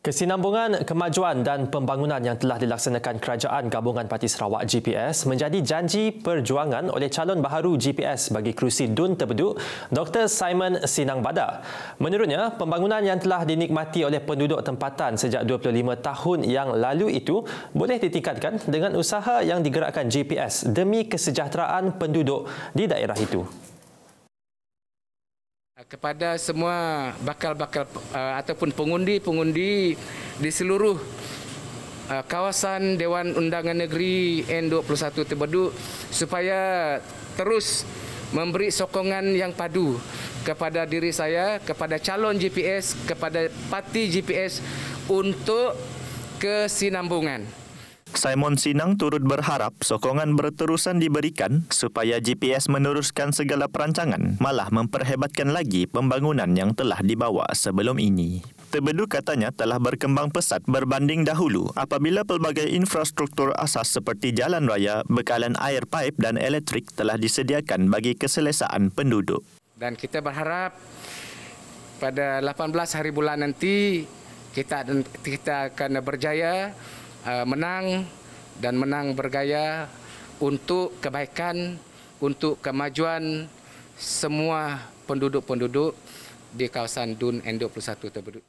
Kesinambungan kemajuan dan pembangunan yang telah dilaksanakan Kerajaan Gabungan Parti Sarawak GPS menjadi janji perjuangan oleh calon baharu GPS bagi kerusi Dun Terbeduk, Dr. Simon Sinang Bada. Menurutnya, pembangunan yang telah dinikmati oleh penduduk tempatan sejak 25 tahun yang lalu itu boleh ditingkatkan dengan usaha yang digerakkan GPS demi kesejahteraan penduduk di daerah itu kepada semua bakal-bakal uh, ataupun pengundi-pengundi di seluruh uh, kawasan Dewan Undangan Negeri N21 Tebedu supaya terus memberi sokongan yang padu kepada diri saya, kepada calon GPS, kepada parti GPS untuk kesinambungan. Simon Sinang turut berharap sokongan berterusan diberikan supaya GPS meneruskan segala perancangan malah memperhebatkan lagi pembangunan yang telah dibawa sebelum ini. Tebedu katanya telah berkembang pesat berbanding dahulu apabila pelbagai infrastruktur asas seperti jalan raya, bekalan air pipe dan elektrik telah disediakan bagi keselesaan penduduk. Dan kita berharap pada 18 hari bulan nanti kita kita akan berjaya Eh, menang dan menang bergaya untuk kebaikan untuk kemajuan semua penduduk-penduduk di kawasan Dun N21 tersebut.